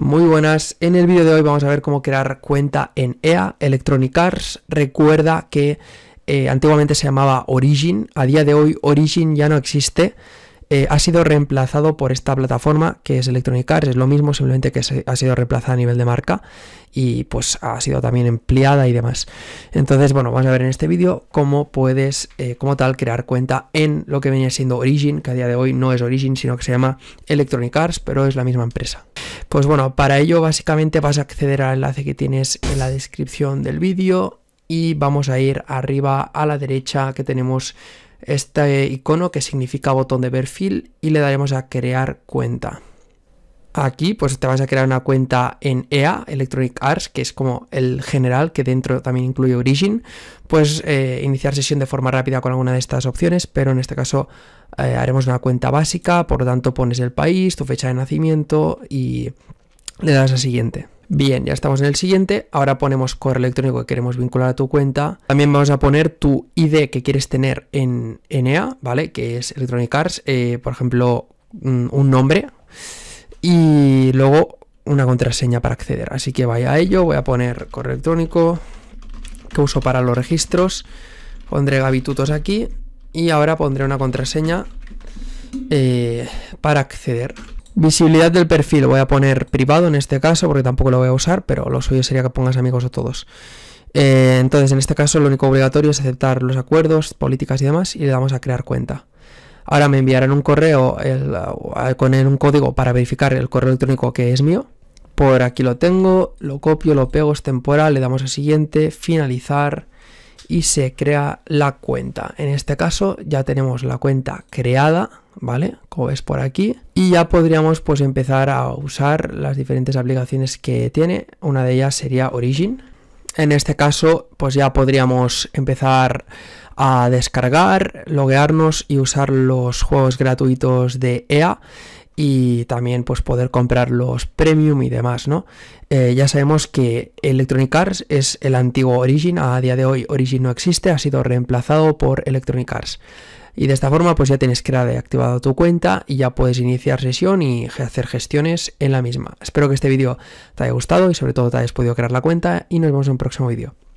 Muy buenas, en el vídeo de hoy vamos a ver cómo crear cuenta en EA, Electronic Arts. Recuerda que eh, antiguamente se llamaba Origin, a día de hoy Origin ya no existe. Eh, ha sido reemplazado por esta plataforma que es Electronic Arts, es lo mismo, simplemente que ha sido reemplazada a nivel de marca y pues ha sido también empleada y demás. Entonces, bueno, vamos a ver en este vídeo cómo puedes, eh, como tal, crear cuenta en lo que venía siendo Origin, que a día de hoy no es Origin, sino que se llama Electronic Arts, pero es la misma empresa. Pues bueno, para ello básicamente vas a acceder al enlace que tienes en la descripción del vídeo y vamos a ir arriba a la derecha que tenemos este icono que significa botón de perfil y le daremos a crear cuenta. Aquí pues te vas a crear una cuenta en EA, Electronic Arts, que es como el general que dentro también incluye Origin. Puedes eh, iniciar sesión de forma rápida con alguna de estas opciones, pero en este caso eh, haremos una cuenta básica, por lo tanto pones el país, tu fecha de nacimiento y le das a siguiente. Bien, ya estamos en el siguiente. Ahora ponemos correo electrónico que queremos vincular a tu cuenta. También vamos a poner tu ID que quieres tener en Enea, ¿vale? Que es Electronic Arts, eh, por ejemplo, un nombre. Y luego una contraseña para acceder. Así que vaya a ello. Voy a poner correo electrónico que uso para los registros. Pondré gabitutos aquí. Y ahora pondré una contraseña eh, para acceder. Visibilidad del perfil, voy a poner privado en este caso porque tampoco lo voy a usar, pero lo suyo sería que pongas amigos o todos. Eh, entonces, en este caso, lo único obligatorio es aceptar los acuerdos, políticas y demás y le damos a crear cuenta. Ahora me enviarán un correo eh, con un código para verificar el correo electrónico que es mío. Por aquí lo tengo, lo copio, lo pego, es temporal, le damos a siguiente, finalizar y se crea la cuenta. En este caso ya tenemos la cuenta creada, ¿vale? Como ves por aquí. Y ya podríamos pues empezar a usar las diferentes aplicaciones que tiene. Una de ellas sería Origin. En este caso pues ya podríamos empezar a descargar, loguearnos y usar los juegos gratuitos de EA y también pues poder comprar los premium y demás, ¿no? Eh, ya sabemos que Electronic Arts es el antiguo Origin, a día de hoy Origin no existe, ha sido reemplazado por Electronic Arts. Y de esta forma pues ya tienes creada activado tu cuenta y ya puedes iniciar sesión y hacer gestiones en la misma. Espero que este vídeo te haya gustado y sobre todo te hayas podido crear la cuenta y nos vemos en un próximo vídeo.